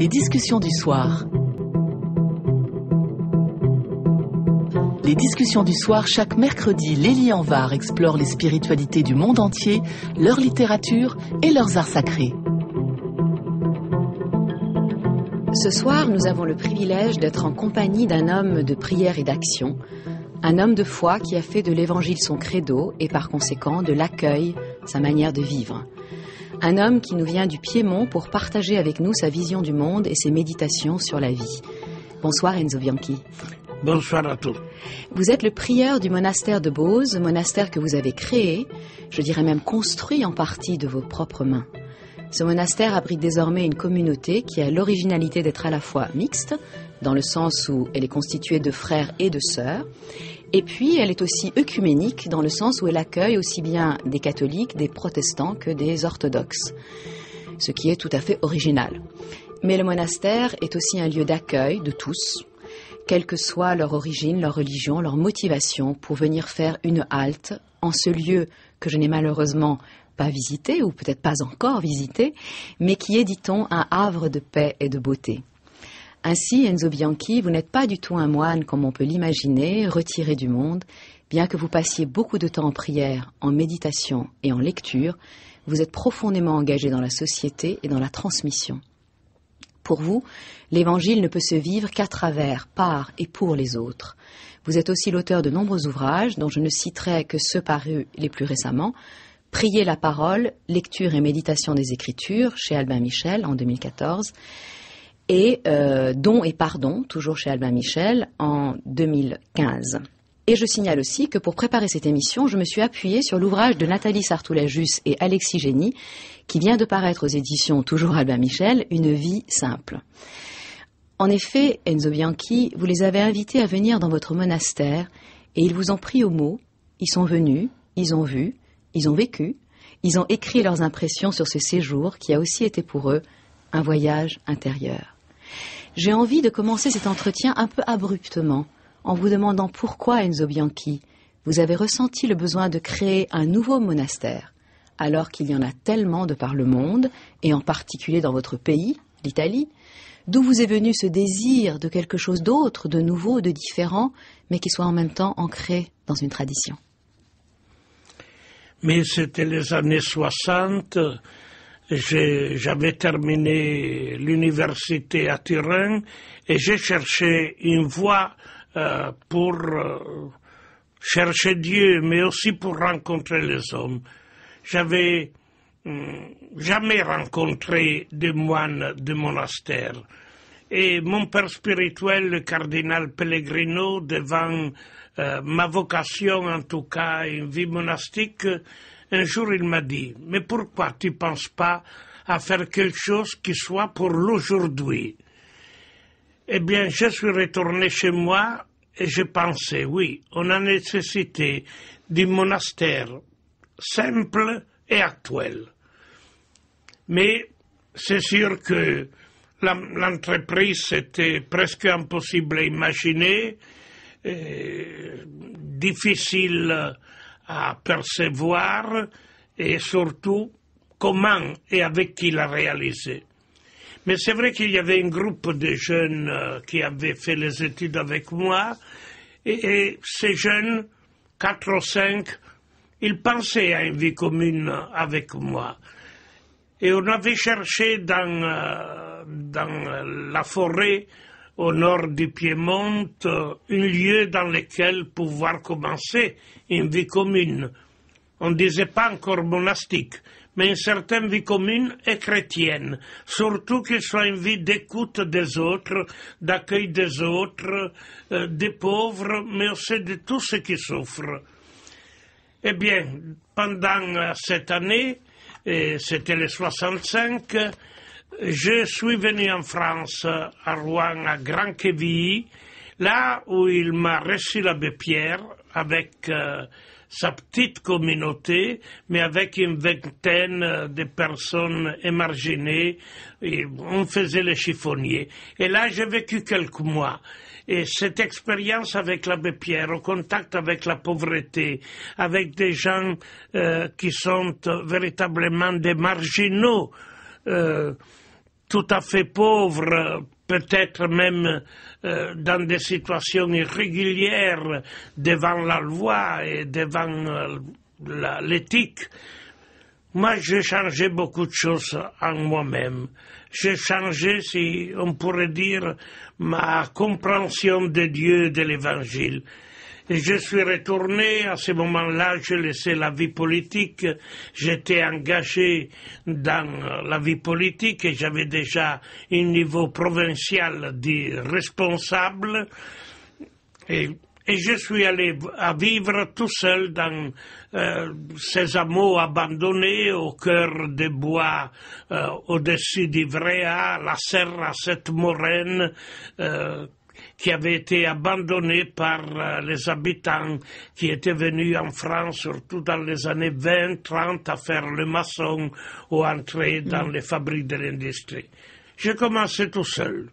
Les discussions du soir. Les discussions du soir, chaque mercredi, Lélie Anvar explore les spiritualités du monde entier, leur littérature et leurs arts sacrés. Ce soir, nous avons le privilège d'être en compagnie d'un homme de prière et d'action, un homme de foi qui a fait de l'évangile son credo et par conséquent de l'accueil sa manière de vivre un homme qui nous vient du Piémont pour partager avec nous sa vision du monde et ses méditations sur la vie. Bonsoir Enzo Bianchi. Bonsoir à tous. Vous êtes le prieur du monastère de Bose, monastère que vous avez créé, je dirais même construit en partie de vos propres mains. Ce monastère abrite désormais une communauté qui a l'originalité d'être à la fois mixte, dans le sens où elle est constituée de frères et de sœurs, et puis, elle est aussi œcuménique dans le sens où elle accueille aussi bien des catholiques, des protestants que des orthodoxes, ce qui est tout à fait original. Mais le monastère est aussi un lieu d'accueil de tous, quelle que soit leur origine, leur religion, leur motivation, pour venir faire une halte en ce lieu que je n'ai malheureusement pas visité, ou peut-être pas encore visité, mais qui est, dit-on, un havre de paix et de beauté. Ainsi, Enzo Bianchi, vous n'êtes pas du tout un moine comme on peut l'imaginer, retiré du monde. Bien que vous passiez beaucoup de temps en prière, en méditation et en lecture, vous êtes profondément engagé dans la société et dans la transmission. Pour vous, l'Évangile ne peut se vivre qu'à travers, par et pour les autres. Vous êtes aussi l'auteur de nombreux ouvrages, dont je ne citerai que ceux parus les plus récemment, Prier la parole, lecture et méditation des Écritures chez Albin Michel en 2014, et euh, Don et Pardon, toujours chez Albin Michel, en 2015. Et je signale aussi que pour préparer cette émission, je me suis appuyée sur l'ouvrage de Nathalie Sartoulajus et Alexis Génie, qui vient de paraître aux éditions Toujours Albin Michel, Une vie simple. En effet, Enzo Bianchi, vous les avez invités à venir dans votre monastère, et ils vous ont pris au mot, ils sont venus, ils ont vu, ils ont vécu, ils ont écrit leurs impressions sur ce séjour qui a aussi été pour eux un voyage intérieur. J'ai envie de commencer cet entretien un peu abruptement, en vous demandant pourquoi Enzo Bianchi, vous avez ressenti le besoin de créer un nouveau monastère, alors qu'il y en a tellement de par le monde, et en particulier dans votre pays, l'Italie, d'où vous est venu ce désir de quelque chose d'autre, de nouveau, de différent, mais qui soit en même temps ancré dans une tradition. Mais c'était les années 60, j'avais terminé l'université à Turin et j'ai cherché une voie euh, pour euh, chercher Dieu, mais aussi pour rencontrer les hommes. J'avais hum, jamais rencontré de moines de monastère. Et mon père spirituel, le cardinal Pellegrino, devant euh, ma vocation, en tout cas, une vie monastique, un jour, il m'a dit, mais pourquoi tu ne penses pas à faire quelque chose qui soit pour l'aujourd'hui Eh bien, je suis retourné chez moi et je pensais, oui, on a nécessité du monastère simple et actuel. Mais c'est sûr que l'entreprise était presque impossible à imaginer, euh, difficile à percevoir et surtout comment et avec qui l'a réalisé. Mais c'est vrai qu'il y avait un groupe de jeunes euh, qui avaient fait les études avec moi, et, et ces jeunes, quatre ou cinq, ils pensaient à une vie commune avec moi. Et on avait cherché dans euh, la forêt au nord du Piémont, un lieu dans lequel pouvoir commencer une vie commune. On ne disait pas encore monastique, mais une certaine vie commune et chrétienne, surtout qu'il soit une vie d'écoute des autres, d'accueil des autres, euh, des pauvres, mais aussi de tous ceux qui souffrent. Eh bien, pendant cette année, c'était les 65, je suis venu en France, à Rouen, à grand là où il m'a reçu l'abbé Pierre avec euh, sa petite communauté, mais avec une vingtaine de personnes émarginées. Et on faisait les chiffonniers. Et là, j'ai vécu quelques mois. Et cette expérience avec l'abbé Pierre, au contact avec la pauvreté, avec des gens euh, qui sont euh, véritablement des marginaux, tout à fait pauvre, peut-être même euh, dans des situations irrégulières devant la loi et devant euh, l'éthique. Moi, j'ai changé beaucoup de choses en moi-même. J'ai changé, si on pourrait dire, ma compréhension de Dieu et de l'Évangile. Et Je suis retourné, à ce moment-là, j'ai laissé la vie politique, j'étais engagé dans la vie politique et j'avais déjà un niveau provincial de responsable. Et, je suis allé à vivre tout seul dans euh, ces hameaux abandonnés au cœur des bois, euh, au-dessus d'Ivrea, la serre à cette moraine. Euh, qui avait été abandonné par euh, les habitants qui étaient venus en France, surtout dans les années 20-30, à faire le maçon ou entrer mm. dans les fabriques de l'industrie. J'ai commencé tout seul.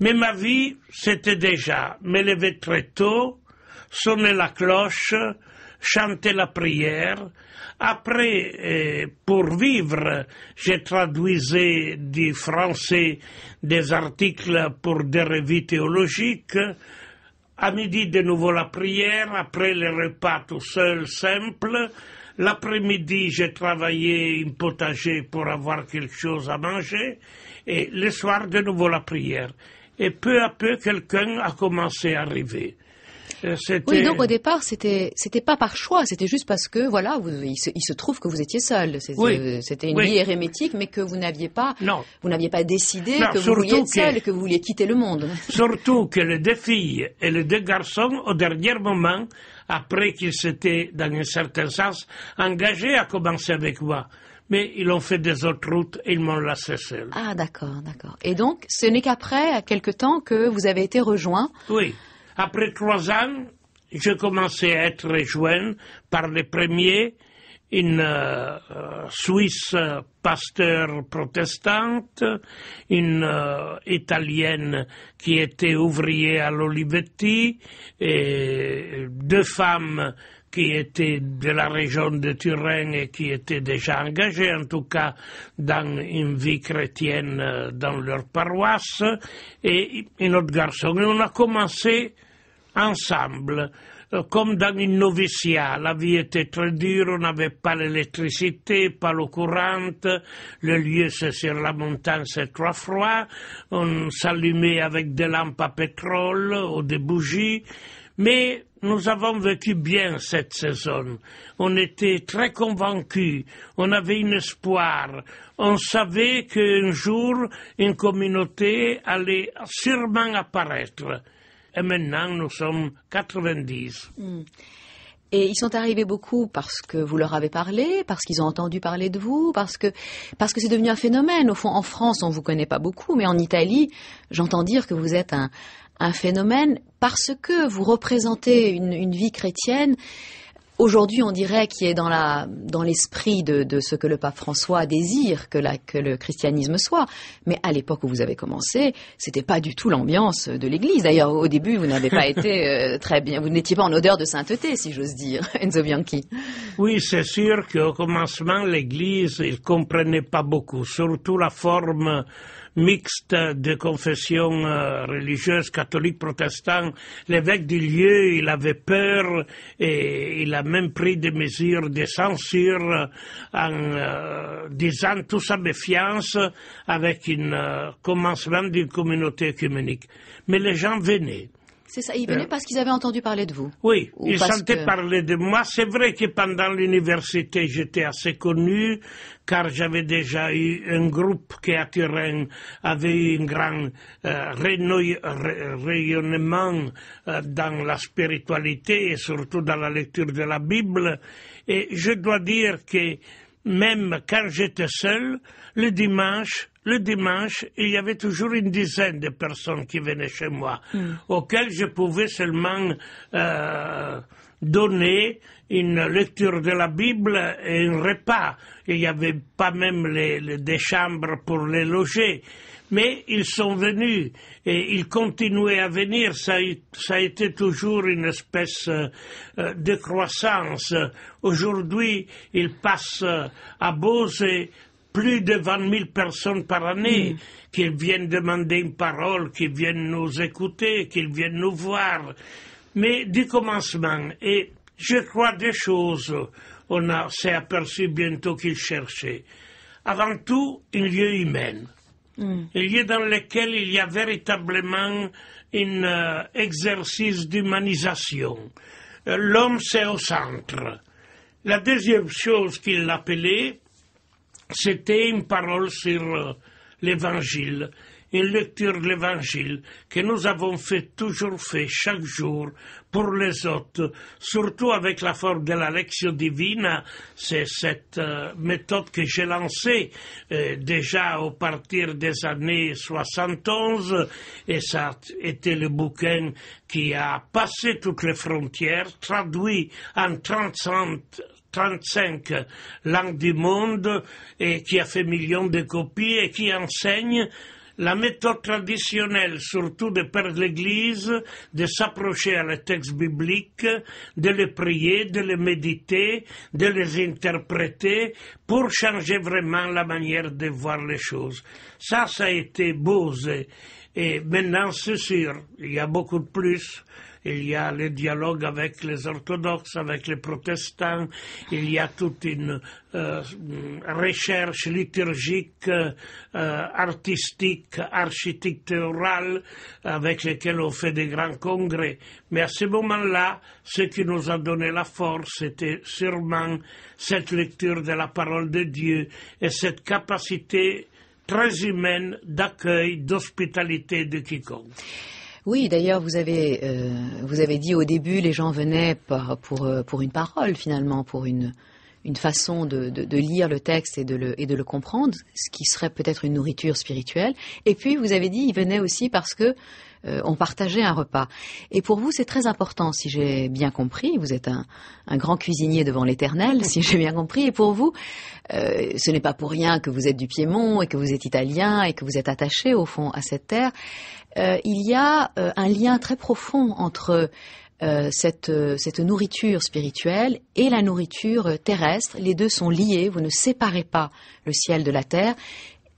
Mais ma vie, c'était déjà M'élever très tôt, sonner la cloche, chanter la prière. Après, euh, pour vivre, j'ai traduisé du français des articles pour des revues théologiques. À midi, de nouveau la prière, après les repas tout seul, simple. L'après-midi, j'ai travaillé une potager pour avoir quelque chose à manger. Et le soir, de nouveau la prière. Et peu à peu, quelqu'un a commencé à arriver. Euh, oui, donc au départ, c'était c'était pas par choix, c'était juste parce que voilà, il, se, trouve que vous étiez seul. Euh, c'était une vie hérémétique, mais que vous n'aviez pas vous n'aviez pas décidé que vous vouliez être seul, que, que vous vouliez quitter le monde. Surtout que les deux filles et les deux garçons, au dernier moment, après qu'ils s'étaient, dans un certain sens, engagés à commencer avec moi mais ils ont fait des autres routes et ils m'ont laissé seul. Ah, d'accord, d'accord. Et donc, ce n'est qu'après, à quelque temps, que vous avez été rejoint. Oui. Après trois ans, je commençais à être rejoint par les premiers, une euh, Suisse pasteur protestante, une euh, Italienne qui était ouvrière à l'Olivetti, et deux femmes qui était de la région de Turin et qui étaient déjà engagés, en tout cas, dans une vie chrétienne euh, dans leur paroisse, et, un autre garçon. Et on a commencé ensemble euh, comme dans une novicia. La vie était très dure, on n'avait pas l'électricité, pas l'eau courante, le lieu c'est sur la montagne, c'est trop froid, on s'allumait avec des lampes à pétrole ou des bougies, mais nous avons vécu bien cette saison. On était très convaincus. On avait un espoir. On savait qu'un jour, une communauté allait sûrement apparaître. Et maintenant, nous sommes 90. Hmm. Et ils sont arrivés beaucoup parce que vous leur avez parlé, parce qu'ils ont entendu parler de vous, parce que c'est devenu un phénomène. Au fond, en France, on ne vous connaît pas beaucoup, mais en Italie, j'entends dire que vous êtes un, un phénomène parce que vous représentez une, vie chrétienne aujourd'hui, on dirait, qu'il est dans dans l'esprit de, ce que le pape François désire que, la, que le christianisme soit. Mais à l'époque où vous avez commencé, c'était pas du tout l'ambiance de l'Église. D'ailleurs, au début, vous n'avez pas été euh, très bien, vous n'étiez pas en odeur de sainteté, si j'ose dire, Enzo Bianchi. Oui, c'est sûr qu'au commencement, l'Église, il comprenait pas beaucoup, surtout la forme mixte de confession euh, religieuse catholique protestant. L'évêque du lieu, il avait peur et il a même pris des mesures de censure en euh, disant toute sa méfiance avec un euh, commencement d'une communauté œcuménique. Mais les gens venaient. C'est ça, ils euh, venaient parce qu'ils avaient entendu parler de vous. Oui, ils sentaient parler de moi. C'est vrai que pendant l'université, j'étais assez connu, car j'avais déjà eu un groupe qui à Turin avait eu un grand euh, rayonnement euh, dans la spiritualité et surtout dans la lecture de la Bible. Et je dois dire que même quand j'étais seul, le dimanche, le dimanche, il y avait toujours une dizaine de personnes qui venaient chez moi, hmm. auxquelles je pouvais seulement euh, donner une lecture de la Bible et un repas. Il n'y avait pas même les, des chambres pour les loger mais ils sont venus et ils continuaient à venir. Ça, a été toujours une espèce euh, de croissance. Aujourd'hui, ils passent à Beauce plus de 20 000 personnes par année mm. qu'ils qui viennent demander une parole, qui viennent nous écouter, qui viennent nous voir. Mais du commencement, et je crois des choses, on s'est aperçu bientôt qu'ils cherchaient. Avant tout, un lieu humain. Mm. y lieu dans lequel il y a véritablement un euh, exercice d'humanisation. Euh, l'homme, c'est au centre. La deuxième chose qu'il appelait, c'était une parole sur euh, l'Évangile une lecture de l'Évangile que nous avons fait toujours fait chaque jour pour les autres, surtout avec la forme de la lecture divine. C'est cette euh, méthode que j'ai lancée euh, déjà au partir des années 71 et ça été le bouquin qui a passé toutes les frontières, traduit en trente 35 langues du monde et qui a fait millions de copies et qui enseigne la méthode traditionnelle, surtout de perdre l'Église, de s'approcher à les textes bibliques, de les prier, de les méditer, de les interpréter, pour changer vraiment la manière de voir les choses. Ça, ça a été beau. Et maintenant, c'est sûr, il y a beaucoup de plus il y a le dialogue avec les orthodoxes, avec les protestants, il y a toute une euh, recherche liturgique, euh, artistique, architecturale, avec lesquelles on fait des grands congrès. Mais à ce moment-là, ce qui nous a donné la force, c'était sûrement cette lecture de la parole de Dieu et cette capacité très humaine d'accueil, d'hospitalité de quiconque. Oui, d'ailleurs, vous avez euh, vous avez dit au début, les gens venaient euh, pour une parole finalement, pour une façon de, lire le texte et de le, et de le comprendre, ce qui serait peut-être une nourriture spirituelle. Et puis, vous avez dit, ils venaient aussi parce que euh, ont partagé un repas. Et pour vous, c'est très important, si j'ai bien compris. Vous êtes un, grand cuisinier devant l'éternel, si j'ai bien compris. Et pour vous, euh, ce n'est pas pour rien que vous êtes du Piémont et que vous êtes italien et que vous êtes attaché, au fond, à cette terre. Euh, il y a euh, un lien très profond entre cette, cette, nourriture spirituelle et la nourriture terrestre. Les deux sont liés, vous ne séparez pas le ciel de la terre.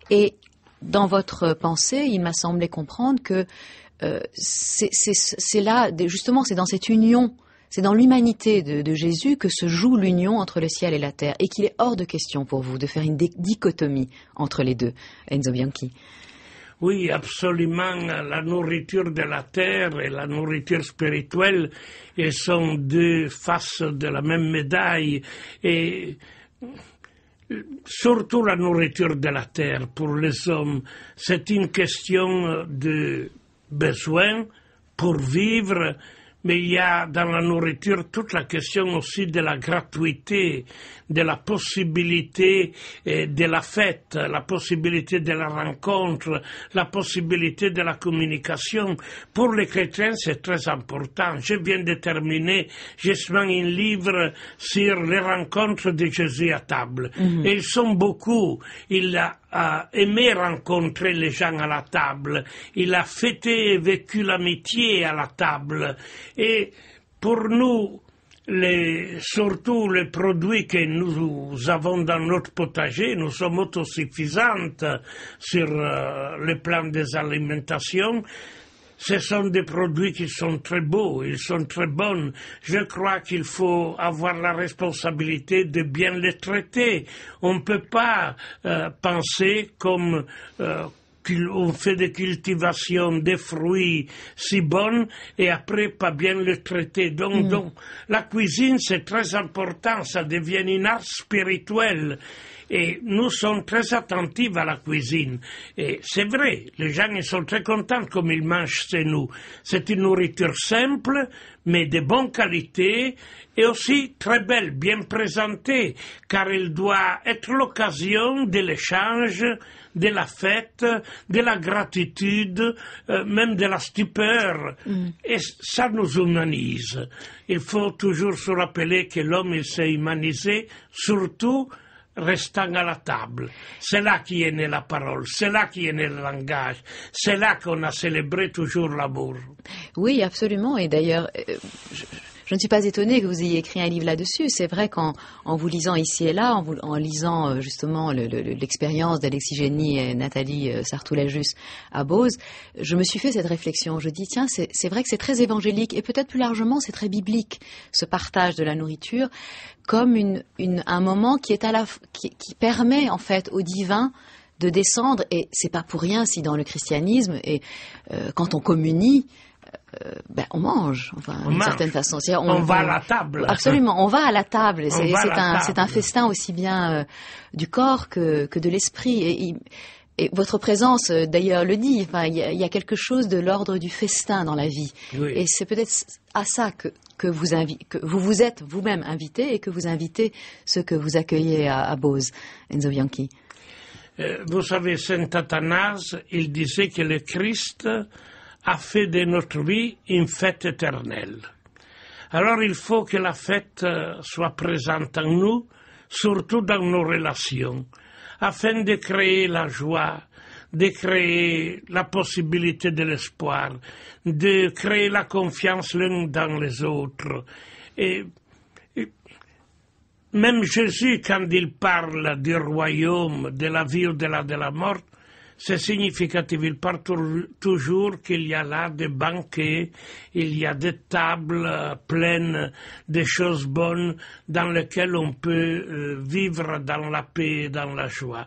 Et dans votre pensée, il m'a semblé comprendre que euh, c'est là, justement, c'est dans cette union, c'est dans l'humanité de, de, Jésus que se joue l'union entre le ciel et la terre, et qu'il est hors de question pour vous de faire une dichotomie entre les deux, Enzo Bianchi. Oui, absolument, la nourriture de la terre et la nourriture spirituelle sont deux faces de la même médaille. Et surtout la nourriture de la terre pour les hommes, c'est une question de besoin pour vivre, mais il y a dans la nourriture toute la question aussi de la gratuité, de la possibilité eh, de la fête, la possibilité de la rencontre, la possibilité de la communication. Pour les chrétiens, c'est très important. Je viens de terminer justement un livre sur les rencontres de Jésus à table. Mhm. Et ils sont beaucoup. Il a a aimé rencontrer les gens à la table. Il a fêté et vécu l'amitié à la table. Et pour nous, surtout les produits que nous avons dans notre potager, nous sommes autosuffisantes sur euh, le plan des alimentations. Ce sont des produits qui sont très beaux, ils sont très bons. Je crois qu'il faut avoir la responsabilité de bien les traiter. On ne peut pas euh, penser comme euh, qu'on fait des cultivations des fruits si bonnes et après pas bien les traiter. Donc, hmm. donc la cuisine, c'est très important, ça devient une art spirituel et nous sommes très attentifs à la cuisine. Et c'est vrai, les gens sont très contents comme ils mangent chez nous. C'est une nourriture simple, mais de bonne qualité et aussi très belle, bien présentée, car elle doit être l'occasion de l'échange, de la fête, de la gratitude, euh, même de la stupeur. Mm. Et ça nous humanise. Il faut toujours se rappeler que l'homme, il s'est humanisé, surtout restant à la table. C'est là qui est née la parole, c'est là qui est né le langage, c'est là qu'on a célébré toujours l'amour. Oui, absolument. Et d'ailleurs, euh, je ne suis pas étonnée que vous ayez écrit un livre là-dessus. C'est vrai qu'en en vous lisant ici et là, en, en lisant euh, justement l'expérience le, d'Alexis Génie et Nathalie euh, Sartoulajus à Bose, je me suis fait cette réflexion. Je dis, tiens, c'est vrai que c'est très évangélique et peut-être plus largement, c'est très biblique, ce partage de la nourriture, comme une, un moment qui, est à la, qui, permet en fait au divin de descendre. Et c'est pas pour rien si dans le christianisme, et euh, quand on communie, euh, ben, on mange, enfin, d'une certaine façon. On, on, va à la table. Absolument, on va à la table. C'est un, festin aussi bien euh, du corps que, de l'esprit. Et, votre présence, euh, d'ailleurs, le dit. Enfin, il y, a quelque chose de l'ordre du festin dans la vie. Et c'est peut-être à ça que, vous vous êtes vous-même invité et que vous invitez ceux que vous accueillez à, à Bose, Enzo Bianchi. vous savez, Saint Athanase, il disait que le Christ a fait de notre vie une fête éternelle. Alors il faut que la fête euh, soit présente en nous, surtout dans nos relations, afin de créer la joie, de créer la possibilité de l'espoir, de créer la confiance l'un dans les autres. Et, même Jésus, quand il parle du royaume, de la vie de de la mort, c'est significatif. Il parle toujours qu'il y a là des banquets, il y a des tables euh, pleines de choses bonnes dans lesquelles on peut euh, vivre dans la paix et dans la joie.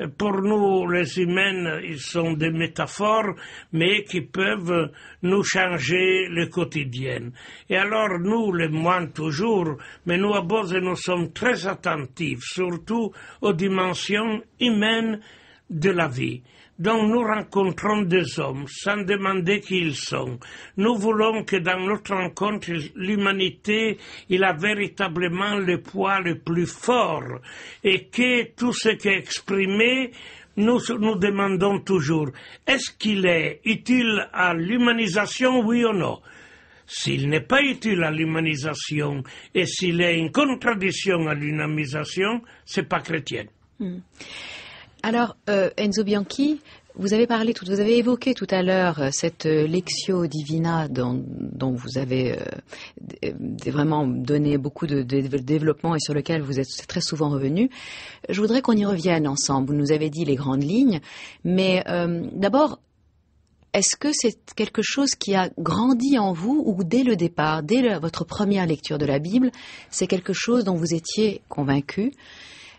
Euh, pour nous, les humains, ils sont des métaphores, mais qui peuvent nous changer le quotidien. Et alors, nous, les moines toujours, mais nous à Bose, nous sommes très attentifs, surtout aux dimensions humaines de la vie. Donc nous rencontrons des hommes sans demander qui ils sont. Nous voulons que dans notre rencontre, l'humanité il a véritablement le poids le plus fort et que tout ce qui est exprimé, nous nous demandons toujours, est-ce qu'il est utile à l'humanisation, oui ou non s'il n'est pas utile à l'humanisation et s'il est une contradiction à l'humanisation, c'est pas chrétien. Hmm. Alors, euh, Enzo Bianchi, vous avez parlé vous avez évoqué tout à l'heure euh, cette euh, lectio divina dont, vous avez vraiment donné beaucoup de, développement et sur lequel vous êtes très souvent revenu. Je voudrais qu'on y revienne ensemble. Vous nous avez dit les grandes lignes, mais d'abord, est-ce que c'est quelque chose qui a grandi en vous ou dès le départ, dès votre première lecture de la Bible, c'est quelque chose dont vous étiez convaincu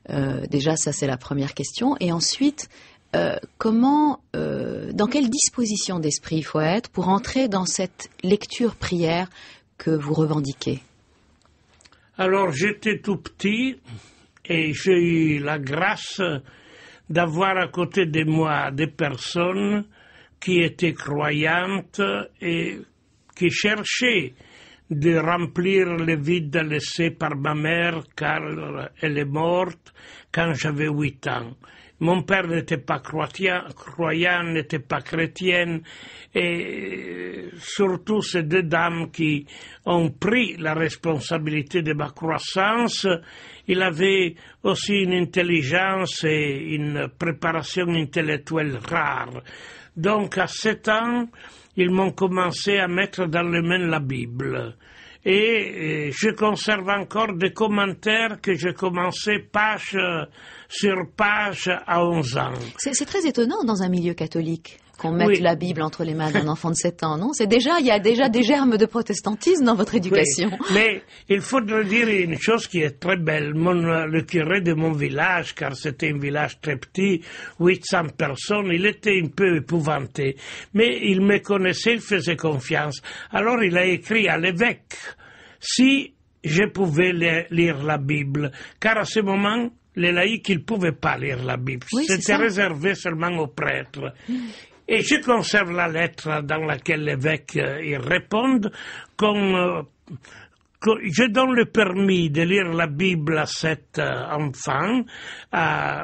euh, déjà, ça c'est la première question. Et ensuite, euh, comment, euh, dans quelle disposition d'esprit il faut être pour entrer dans cette lecture prière que vous revendiquez Alors j'étais tout petit et j'ai eu la grâce d'avoir à côté de moi des personnes qui étaient croyantes et qui cherchaient de remplir le vide laissé par ma mère car elle est morte quand j'avais huit ans. Mon père n'était pas croyant, n'était pas chrétien, et surtout ces deux dames qui ont pris la responsabilité de ma croissance, il avait aussi une intelligence et une préparation intellectuelle rare. Donc à sept ans, ils m'ont commencé à mettre dans les mains la Bible. Et euh, je conserve encore des commentaires que j'ai commencé page euh, sur page à 11 ans. C'est très étonnant dans un milieu catholique qu'on mette la Bible entre les mains d'un enfant de 7 ans, non C'est déjà, il y a déjà des germes de protestantisme dans votre éducation. Mais il faudrait dire une chose qui est très belle. Mon, le curé de mon village, car c'était un village très petit, 800 personnes, il était un peu épouvanté. Mais il me connaissait, il faisait confiance. Alors il a écrit à l'évêque si je pouvais lire la Bible, car à ce moment, les laïcs, ils ne pouvaient pas lire la Bible. C'était réservé seulement aux prêtres. Et je conserve la lettre dans laquelle l'évêque y euh, répond qu'on euh, je donne le permis de lire la Bible à cet euh, enfant,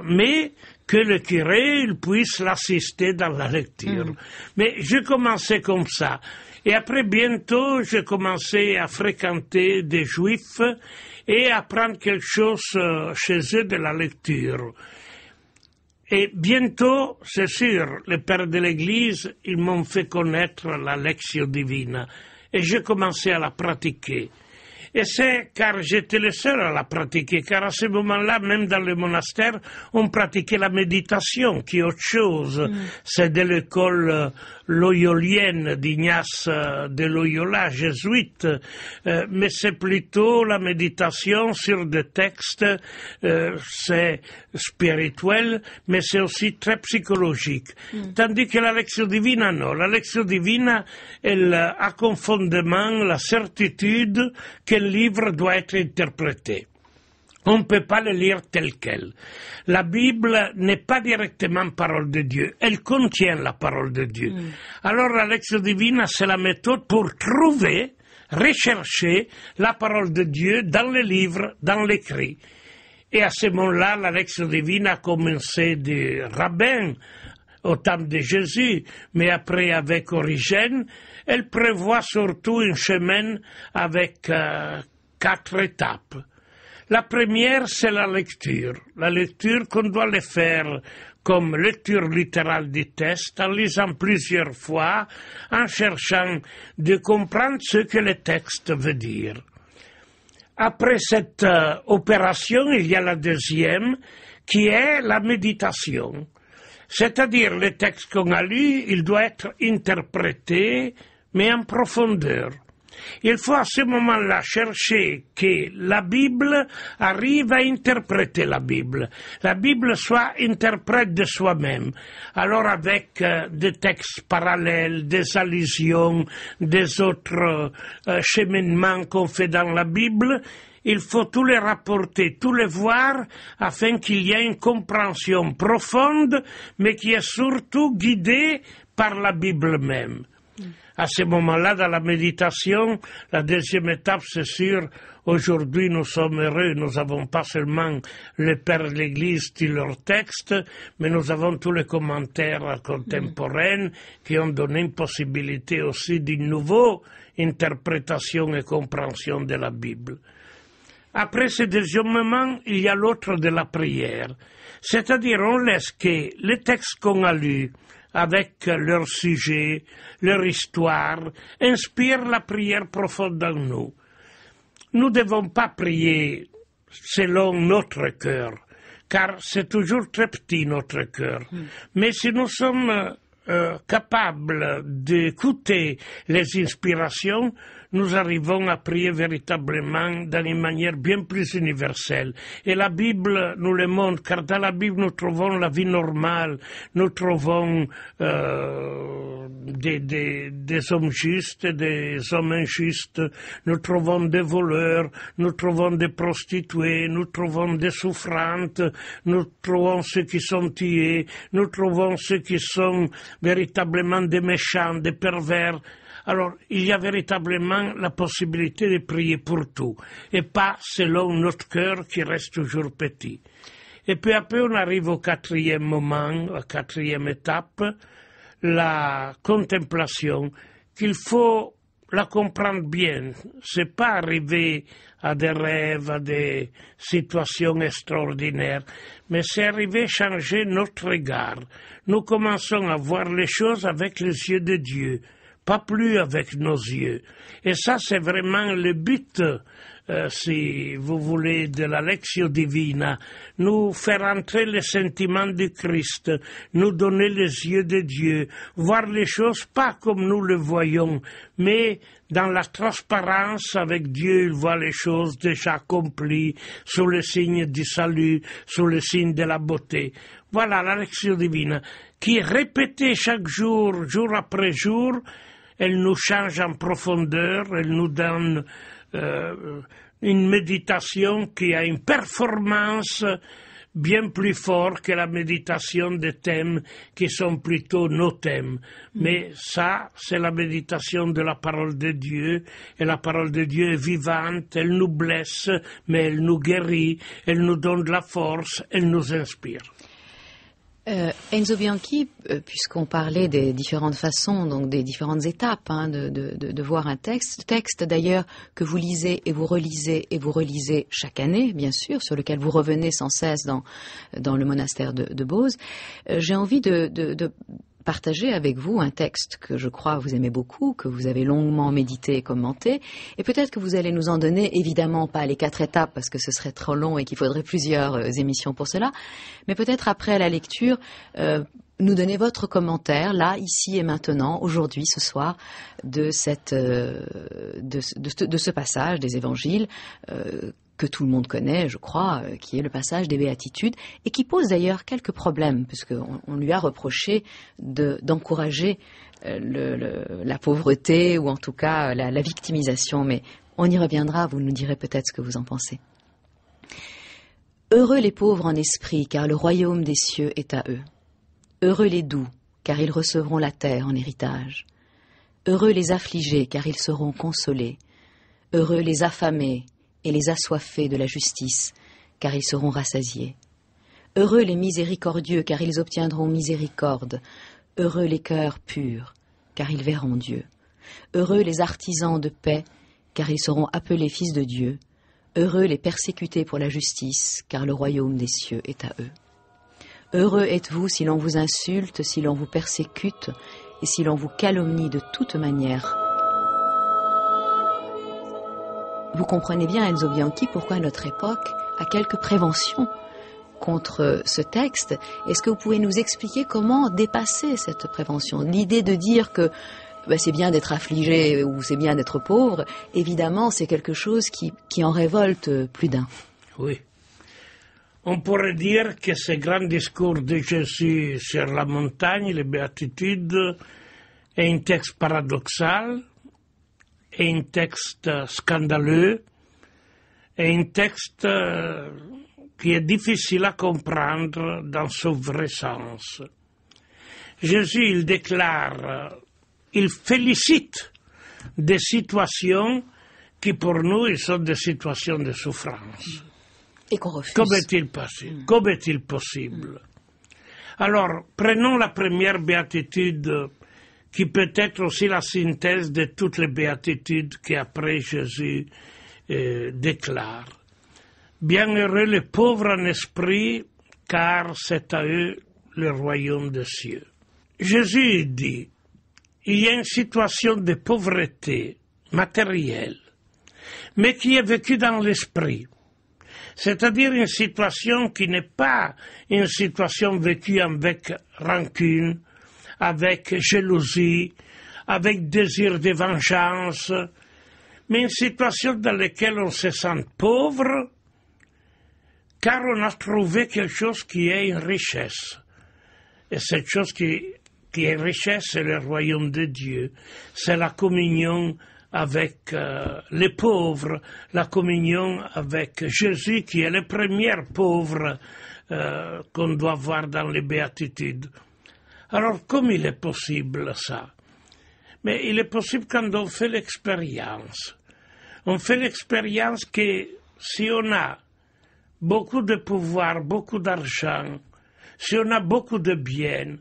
mais que le curé il puisse l'assister dans la lecture. Mm. Mais je commençais comme ça. Et après, bientôt, je commençais à fréquenter des juifs et à apprendre quelque chose chez eux de la lecture. Et bientôt, c'est sûr, les pères de l'Église, ils m'ont fait connaître la lecture divine. Et j'ai commencé à la pratiquer. Et c'est car j'étais le seul à la pratiquer, car à ce moment-là, même dans le monastère, on pratiquait la méditation, qui est autre chose. Mm. C'est de l'école euh, loyolienne d'Ignace de Loyola, jésuite, euh, mais c'est plutôt la méditation sur des textes, euh, c'est spirituel, mais c'est aussi très psychologique. Hmm. Tandis que la lecture divine ah non. La lecture divina, elle a confondement la certitude que le livre doit être interprété. On ne peut pas le lire tel quel. La Bible n'est pas directement parole de Dieu. Elle contient la parole de Dieu. Mm. Alors la lecture divine, c'est la méthode pour trouver, rechercher la parole de Dieu dans les livres, dans l'écrit. Et à ce moment-là, la divine a commencé du rabbin au temps de Jésus, mais après avec Origène, elle prévoit surtout une chemin avec euh, quatre étapes. La première, c'est la lecture. La lecture qu'on doit le faire comme lecture littérale du texte, en lisant plusieurs fois, en cherchant de comprendre ce que le texte veut dire. Après cette euh, opération, il y a la deuxième, qui est la méditation. C'est-à-dire, le texte qu'on a lu, il doit être interprété, mais en profondeur. Il faut à ce moment-là chercher que la Bible arrive à interpréter la Bible. La Bible soit interprète de soi-même. Alors avec euh, des textes parallèles, des allusions, des autres euh, cheminements qu'on fait dans la Bible, il faut tous les rapporter, tous les voir, afin qu'il y ait une compréhension profonde, mais qui est surtout guidée par la Bible même à ce moment-là, dans la méditation, la deuxième étape, c'est sûr, aujourd'hui nous sommes heureux, nous avons pas seulement les pères de l'Église qui leur texte, mais nous avons tous les commentaires contemporains qui ont donné une possibilité aussi d'une nouvelle interprétation et compréhension de la Bible. Après ce deuxième moment, il y a l'autre de la prière. C'est-à-dire, on laisse que les textes qu'on a lus, avec leur sujet, leur histoire, inspire la prière profonde en nous. Nous ne devons pas prier selon notre cœur, car c'est toujours très petit notre cœur. Hmm. Mais si nous sommes euh, capables d'écouter les inspirations, nous arrivons à prier véritablement d'une manière bien plus universelle. Et la Bible nous le montre, car dans la Bible nous trouvons la vie normale, nous trouvons euh, des, des, des hommes justes, des hommes injustes, nous trouvons des voleurs, nous trouvons des prostituées, nous trouvons des souffrantes, nous trouvons ceux qui sont tués, nous trouvons ceux qui sont véritablement des méchants, des pervers, alors, il y a véritablement la possibilité de prier pour tout, et pas selon notre cœur qui reste toujours petit. Et peu à peu, on arrive au quatrième moment, à la quatrième étape, la contemplation, qu'il faut la comprendre bien. C'est pas arriver à des rêves, à des situations extraordinaires, mais c'est arriver à changer notre regard. Nous commençons à voir les choses avec les yeux de Dieu pas plus avec nos yeux. Et ça, c'est vraiment le but, euh, si vous voulez, de la lectio divina, nous faire entrer les sentiments du Christ, nous donner les yeux de Dieu, voir les choses pas comme nous le voyons, mais dans la transparence avec Dieu, il voit les choses déjà accomplies sous le signe du salut, sous le signe de la beauté. Voilà la lecture divine qui est répétée chaque jour, jour après jour, elle nous change en profondeur, elle nous donne euh, une méditation qui a une performance bien plus forte que la méditation des thèmes qui sont plutôt nos thèmes. Mm. Mais ça, c'est la méditation de la parole de Dieu, et la parole de Dieu est vivante, elle nous blesse, mais elle nous guérit, elle nous donne de la force, elle nous inspire. Euh, Enzo Bianchi, euh, puisqu'on parlait des différentes façons, donc des différentes étapes hein, de, de, voir un texte, texte d'ailleurs que vous lisez et vous relisez et vous relisez chaque année, bien sûr, sur lequel vous revenez sans cesse dans, dans le monastère de, de Bose, euh, j'ai envie de, partager avec vous un texte que je crois vous aimez beaucoup, que vous avez longuement médité et commenté, et peut-être que vous allez nous en donner, évidemment pas les quatre étapes parce que ce serait trop long et qu'il faudrait plusieurs euh, émissions pour cela, mais peut-être après la lecture, euh, nous donner votre commentaire, là, ici et maintenant, aujourd'hui, ce soir, de, cette, euh, de, de, ce passage des évangiles que tout le monde connaît, je crois, euh, qui est le passage des béatitudes, et qui pose d'ailleurs quelques problèmes, puisqu'on on lui a reproché d'encourager euh, la pauvreté, ou en tout cas euh, la, la victimisation, mais on y reviendra, vous nous direz peut-être ce que vous en pensez. Heureux les pauvres en esprit, car le royaume des cieux est à eux. Heureux les doux, car ils recevront la terre en héritage. Heureux les affligés, car ils seront consolés. Heureux les affamés, et les assoiffés de la justice, car ils seront rassasiés. Heureux les miséricordieux, car ils obtiendront miséricorde. Heureux les cœurs purs, car ils verront Dieu. Heureux les artisans de paix, car ils seront appelés fils de Dieu. Heureux les persécutés pour la justice, car le royaume des cieux est à eux. Heureux êtes-vous si l'on vous insulte, si l'on vous persécute, et si l'on vous calomnie de toute manière. Vous comprenez bien, Enzo Bianchi, pourquoi notre époque a quelques préventions contre ce texte. Est-ce que vous pouvez nous expliquer comment dépasser cette prévention L'idée de dire que bah, c'est bien d'être affligé ou c'est bien d'être pauvre, évidemment, c'est quelque chose qui, qui en révolte plus d'un. Oui. On pourrait dire que ce grand discours de Jésus sur la montagne, les béatitudes, est un texte paradoxal est un texte euh, scandaleux Est un texte euh, qui est difficile à comprendre dans son vrai sens. Jésus, il déclare, euh, il félicite des situations qui pour nous sont des situations de souffrance. Et qu'on refuse. il possible, mm. possible Alors, prenons la première béatitude qui peut être aussi la synthèse de toutes les béatitudes après Jésus euh, déclare. Bienheureux les pauvres en esprit, car c'est à eux le royaume des cieux. Jésus dit, il y a une situation de pauvreté matérielle, mais qui est vécue dans l'esprit. C'est-à-dire une situation qui n'est pas une situation vécue avec rancune, avec jalousie, avec désir de vengeance, mais une situation dans laquelle on se sent pauvre, car on a trouvé quelque chose qui est une richesse. Et cette chose qui, est une richesse, c'est le royaume de Dieu, c'est la communion avec euh, les pauvres, la communion avec Jésus qui est le premier pauvre euh, qu'on doit voir dans les béatitudes. Alors, comme il est possible ça Mais il est possible quand on fait l'expérience. On fait l'expérience que si on a beaucoup de pouvoir, beaucoup d'argent, si on a beaucoup de biens,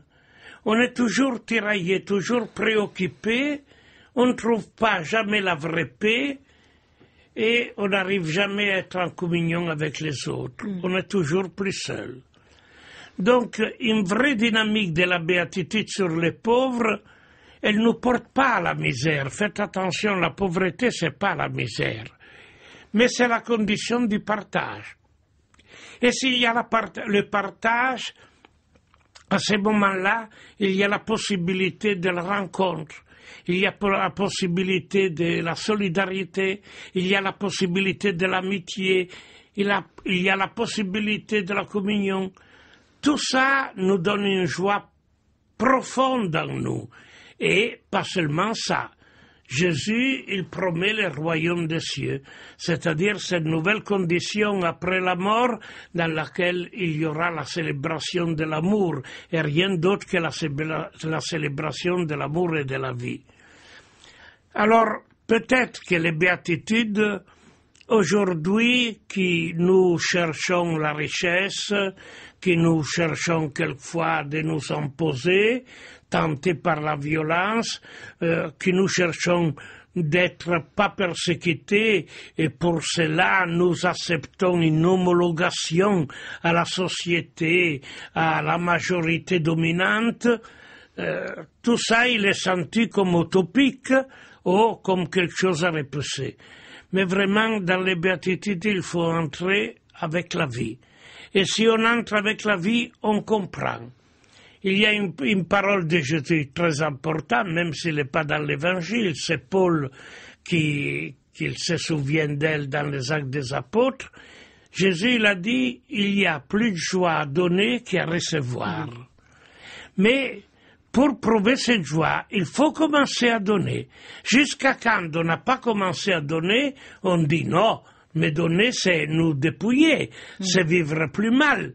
on est toujours tiraillé, toujours préoccupé, on ne trouve pas jamais la vraie paix et on n'arrive jamais à être en communion avec les autres. Mm. On est toujours plus seul. Donc, une vraie dynamique de la béatitude sur les pauvres, elle ne porte pas à la misère. Faites attention, la pauvreté, n'est pas la misère. Mais c'est la condition du partage. Et s'il y a le partage, à ce moment-là, il y a la possibilité de la rencontre, il y a la possibilité de la solidarité, il y a la possibilité de l'amitié, il, y a la possibilité de la communion. Tout ça nous donne une joie profonde en nous. Et pas seulement ça. Jésus, il promet le royaume des cieux, c'est-à-dire cette nouvelle condition après la mort dans laquelle il y aura la célébration de l'amour et rien d'autre que la, célébration de l'amour et de la vie. Alors, peut-être que les béatitudes aujourd'hui qui nous cherchons la richesse, que nous cherchons quelquefois de nous imposer, tentés par la violence, euh, que nous cherchons d'être pas persécutés et pour cela nous acceptons une homologation à la société, à la majorité dominante. Euh, tout ça, il est senti comme utopique ou comme quelque chose à repousser. Mais vraiment, dans les béatitudes, il faut entrer avec la vie. Et si on entre avec la vie, on comprend. Il y a une, parole de Jésus très importante, même s'il n'est pas dans l'Évangile, c'est Paul qui, se souvient d'elle dans les actes des apôtres. Jésus l'a dit, il y a plus de joie à donner qu'à recevoir. Mais pour prouver cette joie, il faut commencer à donner. Jusqu'à quand on n'a pas commencé à donner, on dit non, mais donner, c'est nous dépouiller, mm. c'est vivre plus mal.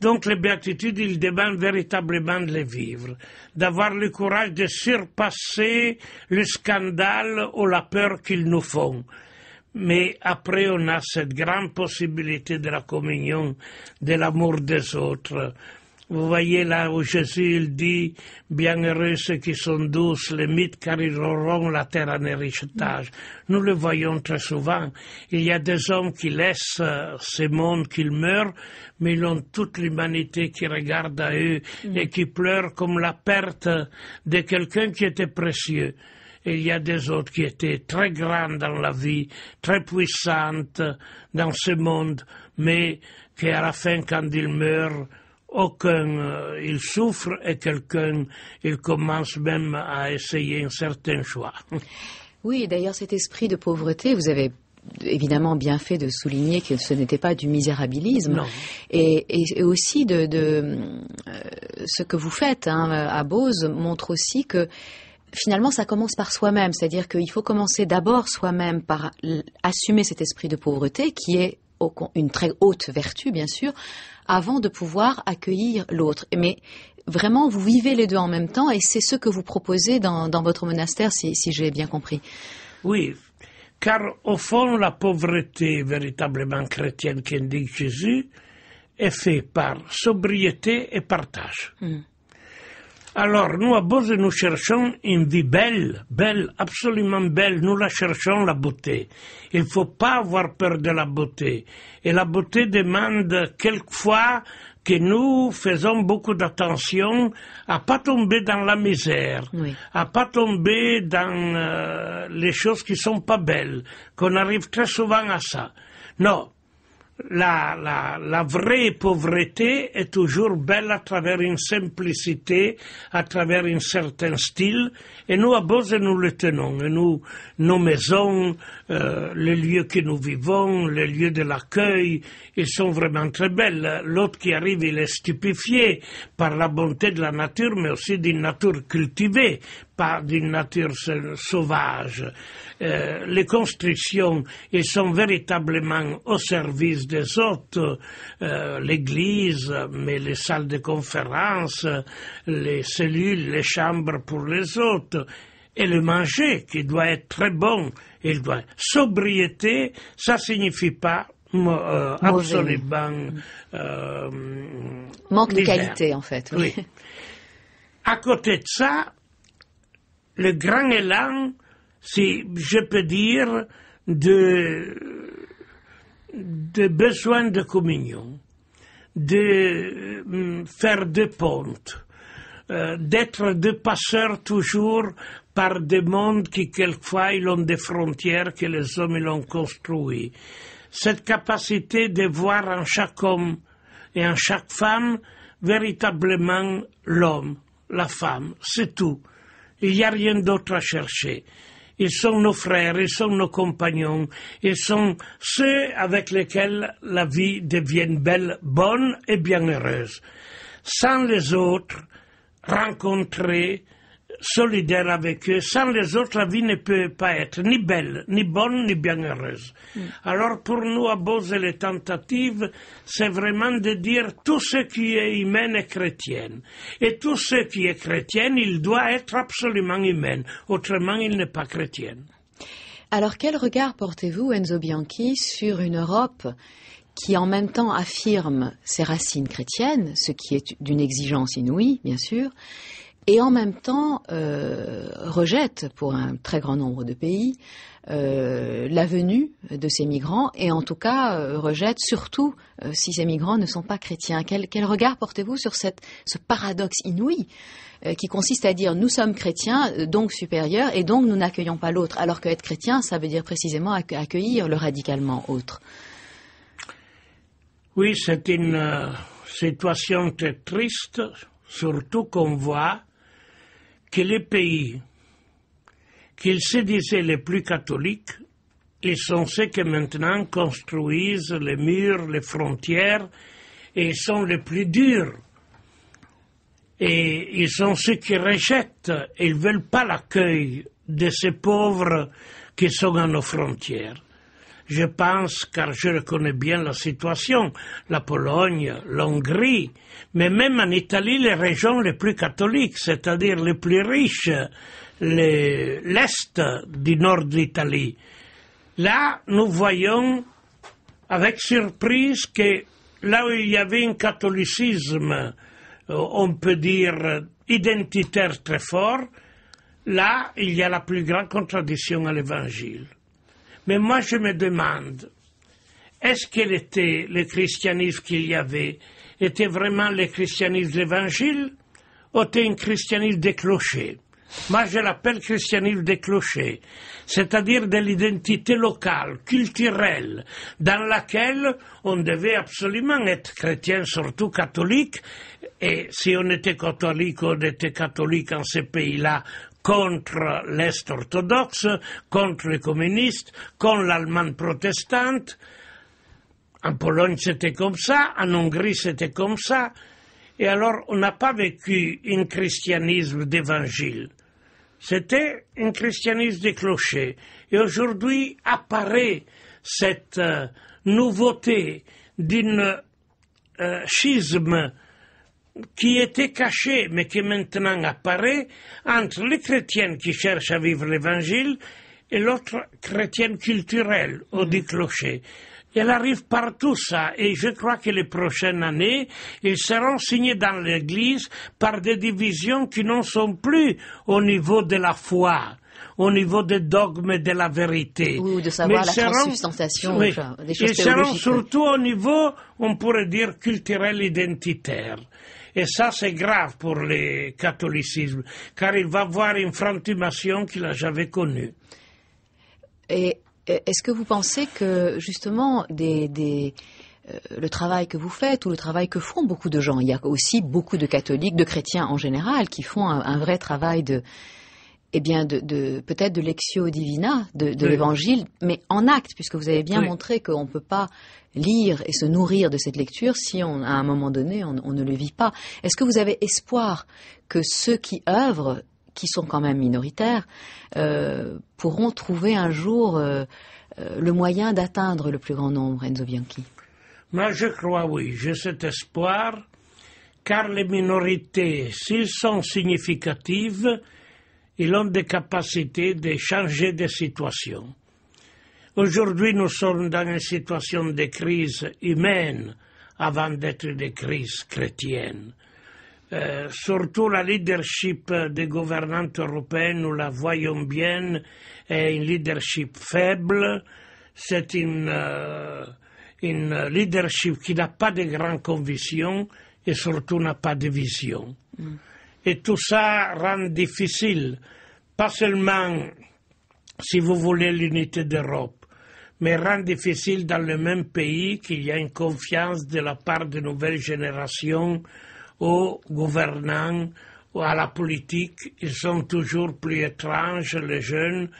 Donc les béatitudes, ils demandent véritablement de les vivre, d'avoir le courage de surpasser le scandale ou la peur qu'ils nous font. Mais après, on a cette grande possibilité de la communion, de l'amour des autres, vous voyez là où Jésus dit Bienheureux ceux qui sont douces, les mythes, car ils auront la terre en héritage. Nous le voyons très souvent. Il y a des hommes qui laissent euh, ce monde, qu'ils meurent, mais ils ont toute l'humanité qui regarde à eux et qui pleure comme la perte de quelqu'un qui était précieux il y a des autres qui étaient très grands dans la vie, très puissantes dans ce monde, mais qui à la fin, quand ils meurent, aucun, euh, il souffre et quelqu'un, il commence même à essayer un certain choix. Oui, d'ailleurs cet esprit de pauvreté, vous avez évidemment bien fait de souligner que ce n'était pas du misérabilisme et, aussi de, euh, ce que vous faites hein, à Bose montre aussi que finalement, ça commence par soi-même. C'est-à-dire qu'il faut commencer d'abord soi-même par assumer cet esprit de pauvreté qui est une très haute vertu, bien sûr, avant de pouvoir accueillir l'autre. Mais vraiment, vous vivez les deux en même temps et c'est ce que vous proposez dans, votre monastère, si, j'ai bien compris. Oui, car au fond, la pauvreté véritablement chrétienne qu'indique Jésus est faite par sobriété et partage. Hmm. Alors, nous, à nous cherchons une vie belle, belle, absolument belle. Nous la cherchons, la beauté. Il ne faut pas avoir peur de la beauté. Et la beauté demande quelquefois que nous faisons beaucoup d'attention à pas tomber dans la misère, à pas tomber dans euh, les choses qui sont pas belles, qu'on arrive très souvent à ça. Non, la, vraie pauvreté est toujours belle à travers une simplicité, à travers un certain style. Et nous, à nous le tenons. Et nous, nos maisons, euh, les lieux que nous vivons, les lieux de l'accueil, ils sont vraiment très belles. L'autre qui arrive, il est stupéfié par la bonté de la nature, mais aussi d'une nature cultivée, pas d'une nature sauvage. Euh, les constructions elles sont véritablement au service des autres, euh, l'Église, mais les salles de conférence, les cellules, les chambres pour les autres, et le manger qui doit être très bon, il doit sobriété, ça signifie pas euh, absolument manque de qualité en fait. oui. À côté de ça, le grand élan, si je peux dire, de, de besoin de communion, de euh, faire des pontes, euh, d'être des passeurs toujours par des mondes qui quelquefois ils ont des frontières que les hommes ils ont construites. Cette capacité de voir en chaque homme et en chaque femme véritablement l'homme, la femme, c'est tout. Il n'y a rien d'autre à chercher. Ils sont nos frères, ils sont nos compagnons, ils sont ceux avec lesquels la vie devient belle, bonne et bienheureuse. Sans les autres, rencontrer, solidaire avec eux. Sans les autres, la vie ne peut pas être ni belle, ni bonne, ni bien mm. Alors pour nous, à et les tentatives, c'est vraiment de dire tout ce qui est humain est chrétien. Et tout ce qui est chrétien, il doit être absolument humain. Autrement, il n'est pas chrétien. Alors quel regard portez-vous, Enzo Bianchi, sur une Europe qui en même temps affirme ses racines chrétiennes, ce qui est d'une exigence inouïe, bien sûr, et en même temps euh, rejette pour un très grand nombre de pays euh, la venue de ces migrants et en tout cas euh, rejette surtout si ces migrants ne sont pas chrétiens. Quel, regard portez-vous sur ce paradoxe inouï qui consiste à dire nous sommes chrétiens, donc supérieurs, et donc nous n'accueillons pas l'autre, alors qu'être chrétien, ça veut dire précisément accueillir le radicalement autre. Oui, c'est une situation très triste, surtout qu'on voit que les pays qu'ils se disaient les plus catholiques, ils sont ceux qui maintenant construisent les murs, les frontières, et sont les plus durs. Et ils sont ceux qui rejettent, ils ne veulent pas l'accueil de ces pauvres qui sont à nos frontières. Je pense, car je reconnais bien la situation, la Pologne, l'Hongrie, mais même en Italie, les régions les plus catholiques, c'est-à-dire les plus riches, l'Est du nord de l'Italie. Là, nous voyons avec surprise que là où il y avait un catholicisme, euh, on peut dire, identitaire très fort, là, il y a la plus grande contradiction à l'Évangile. Mais moi, je me demande, est-ce que le christianisme qu'il y avait, était vraiment le christianisme l'Évangile ou était un christianisme des clochers Moi, je l'appelle christianisme des clochers, c'est-à-dire de l'identité locale, culturelle, dans laquelle on devait absolument être chrétien, surtout catholique, et si on était catholique, on était catholique en ces pays-là, contre l'Est orthodoxe, contre les communistes, contre l'Allemagne protestante. En Pologne, c'était comme ça, en Hongrie, c'était comme ça. Et alors, on n'a pas vécu un christianisme d'évangile. C'était un christianisme des clochers. Et aujourd'hui apparaît cette euh, nouveauté d'une euh, schisme qui était caché, mais qui maintenant apparaît, entre les chrétiens qui cherchent à vivre l'Évangile et l'autre chrétienne culturelle, au mm. Clocher. Elle arrive partout, ça, et je crois que les prochaines années, ils seront signés dans l'Église par des divisions qui n'en sont plus au niveau de la foi au niveau des dogmes de la vérité. Ou de savoir la des choses Ils seront surtout au niveau, on pourrait dire, culturel identitaire. Et ça, c'est grave pour le catholicisme, car il va avoir une frantumation qu'il n'a jamais connue. Et est-ce que vous pensez que, justement, euh, le travail que vous faites ou le travail que font beaucoup de gens. Il y a aussi beaucoup de catholiques, de chrétiens en général, qui font un, vrai travail de, eh bien, de, peut-être de l'exio divina, de, l'évangile, mais en acte, puisque vous avez bien montré qu'on ne peut pas lire et se nourrir de cette lecture si à un moment donné on, ne le vit pas. Est-ce que vous avez espoir que ceux qui œuvrent, qui sont quand même minoritaires, euh, pourront trouver un jour euh, euh, le moyen d'atteindre le plus grand nombre, Enzo Bianchi Moi je crois oui, j'ai cet espoir, car les minorités, s'ils sont significatives, ils ont des capacités de changer des situations. Aujourd'hui, nous sommes dans une situation de crise humaine avant d'être des crises chrétiennes. Euh, surtout la leadership des gouvernantes européennes, nous la voyons bien, est une leadership faible, c'est une, euh, leadership qui n'a pas de grandes convictions et surtout n'a pas de vision. Mm. Et tout ça rend difficile, pas seulement si vous voulez l'unité d'Europe, mais rend difficile dans le même pays qu'il y a une confiance de la part de nouvelles générations aux gouvernants, à la politique. Ils sont toujours plus étranges, les jeunes.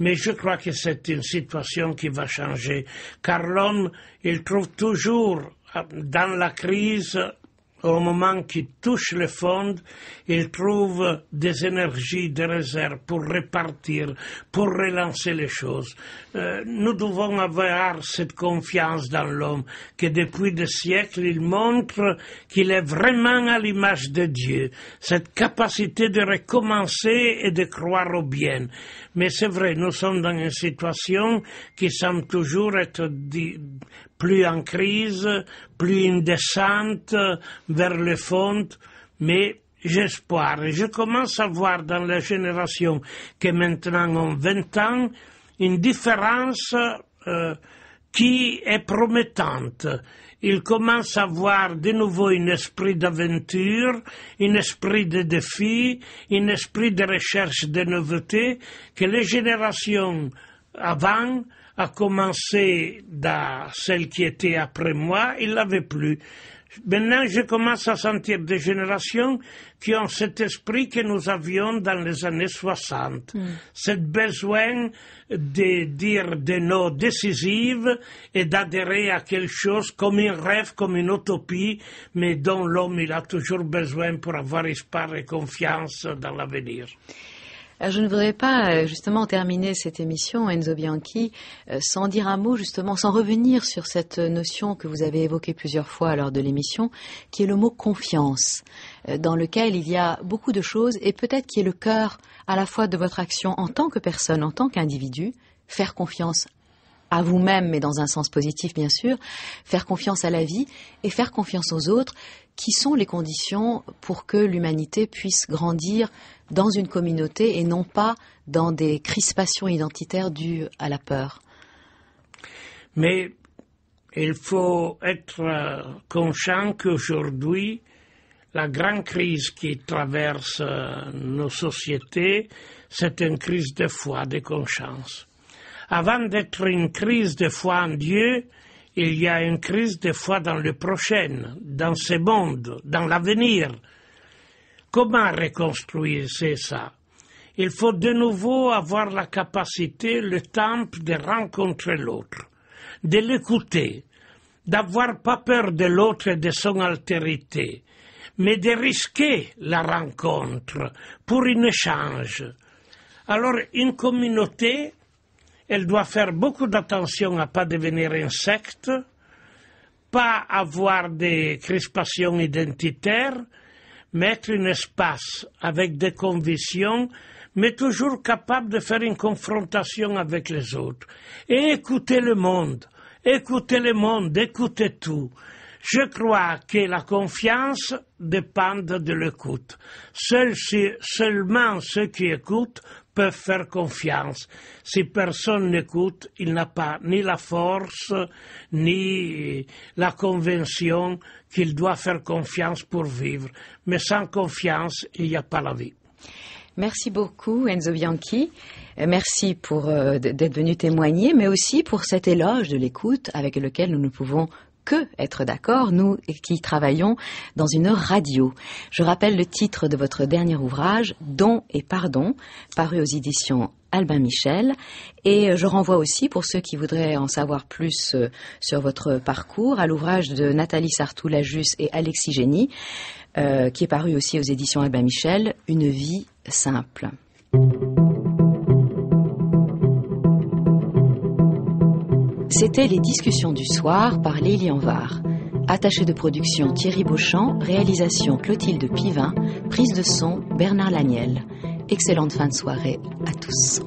Mais je crois que c'est une situation qui va changer, car l'homme, il trouve toujours euh, dans la crise au moment qu'il touche le fond, il trouve des énergies de réserve pour repartir, pour relancer les choses. Euh, nous devons avoir cette confiance dans l'homme que depuis des siècles, il montre qu'il est vraiment à l'image de Dieu, cette capacité de recommencer et de croire au bien. Mais c'est vrai, nous sommes dans une situation qui semble toujours être plus en crise, plus une descente vers le fond, mais j'espère. je commence à voir dans la génération qui maintenant ont 20 ans une différence euh, qui est promettante. Il commence à voir de nouveau un esprit d'aventure, un esprit de défi, un esprit de recherche de nouveautés que les générations avant a commencé dans celle qui était après moi, il l'avait plus. Maintenant, je commence à sentir des générations qui ont cet esprit que nous avions dans les années 60. Hmm. besoin de dire des noms décisives et d'adhérer à quelque chose comme un rêve, comme une utopie, mais dont l'homme il a toujours besoin pour avoir espoir et confiance dans l'avenir. Je ne voudrais pas euh, justement terminer cette émission, Enzo Bianchi, euh, sans dire un mot justement, sans revenir sur cette notion que vous avez évoquée plusieurs fois lors de l'émission, qui est le mot confiance, euh, dans lequel il y a beaucoup de choses et peut-être qui est le cœur à la fois de votre action en tant que personne, en tant qu'individu, faire confiance à vous-même, mais dans un sens positif bien sûr, faire confiance à la vie et faire confiance aux autres, qui sont les conditions pour que l'humanité puisse grandir dans une communauté et non pas dans des crispations identitaires dues à la peur. Mais il faut être euh, conscient qu'aujourd'hui, la grande crise qui traverse euh, nos sociétés, c'est une crise de foi, de conscience. Avant d'être une crise de foi en Dieu, il y a une crise de foi dans le prochain, dans ce monde, dans l'avenir. Comment reconstruire ça Il faut de nouveau avoir la capacité, le temps de rencontrer l'autre, de l'écouter, d'avoir pas peur de l'autre et de son altérité, mais de risquer la rencontre pour un échange. Alors une communauté elle doit faire beaucoup d'attention à ne pas devenir insecte, pas avoir des crispations identitaires, mettre un espace avec des convictions, mais toujours capable de faire une confrontation avec les autres. Et écouter le monde, écouter le monde, écouter tout. Je crois que la confiance dépend de l'écoute. Seul, seulement ceux qui écoutent peuvent faire confiance. Si personne n'écoute, il n'a pas ni la force, ni la convention qu'il doit faire confiance pour vivre. Mais sans confiance, il n'y a pas la vie. Merci beaucoup Enzo Bianchi. Euh, merci pour euh, d'être venu témoigner, mais aussi pour cet éloge de l'écoute avec lequel nous ne pouvons que être d'accord, nous qui travaillons dans une radio. Je rappelle le titre de votre dernier ouvrage, Don et Pardon, paru aux éditions Albin Michel. Et je renvoie aussi, pour ceux qui voudraient en savoir plus euh, sur votre parcours, à l'ouvrage de Nathalie Sartou-Lajus et Alexis Génie, euh, qui est paru aussi aux éditions Albin Michel, Une vie simple. C'était les discussions du soir par Lilian Var. Attaché de production Thierry Beauchamp, réalisation Clotilde Pivin, prise de son Bernard Laniel. Excellente fin de soirée à tous.